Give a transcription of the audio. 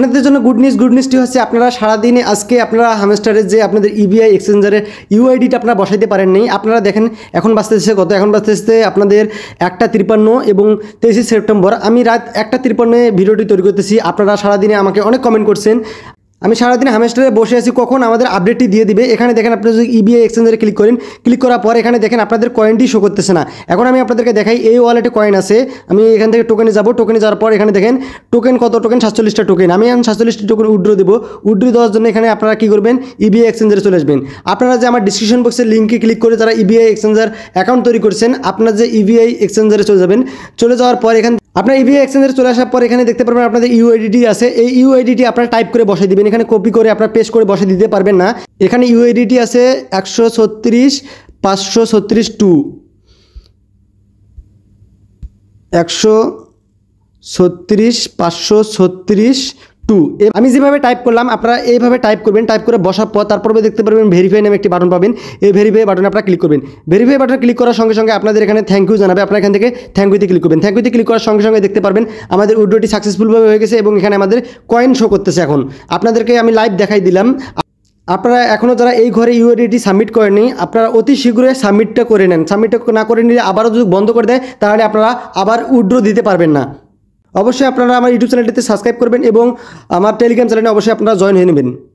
আপনাদের জন্য good news good নিউজটি হচ্ছে আপনারা সারাদিনে আজকে আপনারা হামেস্টারের যে আপনাদের ইবিআই এক্সচেঞ্জারের ইউআইডিটা আপনারা বসাইতে পারেন নি আপনারা দেখেন এখন বাঁচতেছে কত এখন বাঁচতেছে আপনাদের একটা তিরপান্ন এবং তেইশে সেপ্টেম্বর আমি রাত একটা তিরপান্নে ভিডিওটি তৈরি করতেছি আপনারা সারাদিনে আমাকে অনেক কমেন্ট করছেন আমি সারাদিন হামেস্টারে বসে আছি কখন আমাদের আপডেটটি দিয়ে দিবে এখানে দেখেন আপনি যদি ইবিআই এক্সচেঞ্জারে ক্লিক করেন ক্লিক করার পর এখানে দেখেন আপনাদের কয়েনটি শো করতেছে না এখন আমি আপনাদেরকে দেখাই এই ওয়ালেটে কয়েন আছে আমি এখান থেকে টোকেনে যাব টোকেনে যাওয়ার পর এখানে দেখেন টোকেন কত টোকেন সাতচল্লিশটা টোকেন আমি এখন সাতচল্লিশটি টোকেন উড্রো দেবো উড্রো দেওয়ার জন্য এখানে আপনারা কী করবেন ইবিআই এক্সচেঞ্জারে চলে আসবেন আপনারা যে আমার ডিসক্রিপশন বক্সের লিঙ্কে ক্লিক করে যারা ইবিআই এক্সচেঞ্জার অ্যাকাউন্ট তৈরি করছেন আপনার যে ইবিআই এক্সচেঞ্জারে চলে যাবেন চলে যাওয়ার পর এখান আপনার ইবিআই এক্সচেঞ্জারে চলে আসার পর এখানে দেখতে পারবেন আপনাদের ইউআইডিটি আছে এই ইউআইডিটি আপনারা টাইপ করে বসে দেবেন এখানে কপি করে আপনার পেস্ট করে বসে দিতে পারবেন না এখানে ইউএডিটি আছে একশো ছত্রিশ পাঁচশো ছত্রিশ টু একশো ছত্রিশ পাঁচশো ছত্রিশ টু আমি যেভাবে টাইপ করলাম আপনারা এইভাবে টাইপ করবেন টাইপ করে বসার পর তারপরে দেখতে পারবেন ভেরিফাই নামে একটি বাটন পাবেন এই ভেরিফাই বাটনে আপনারা ক্লিক করবেন ভেরিফাই বাটন ক্লিক করার সঙ্গে সঙ্গে আপনাদের এখানে থ্যাংক ইউ জানাবে আপনারা এখান থেকে থ্যাংক ইউতে ক্লিক করবেন থ্যাংক ইউতে ক্লিক করার সঙ্গে সঙ্গে দেখতে পারবেন আমাদের উইডোটি সাকসেসফুলভাবে হয়ে গেছে এবং এখানে আমাদের কয়েন শো করতেছে এখন আপনাদেরকে আমি লাইভ দেখাই দিলাম আপনারা এখনও যারা এই ঘরে ইউআইডিটি সাবমিট করেনি আপনারা অতি শীঘ্রই সাবমিটটা করে নেন সাবমিটটা না করে নিলে আবারও যদি বন্ধ করে দেয় তাহলে আপনারা আবার উইড্রো দিতে পারবেন না অবশ্যই আপনারা আমার ইউটিউব চ্যানেলটিতে সাবস্ক্রাইব করবেন এবং আমার টেলিগ্রাম চ্যানেলে অবশ্যই আপনারা জয়েন হয়ে নেবেন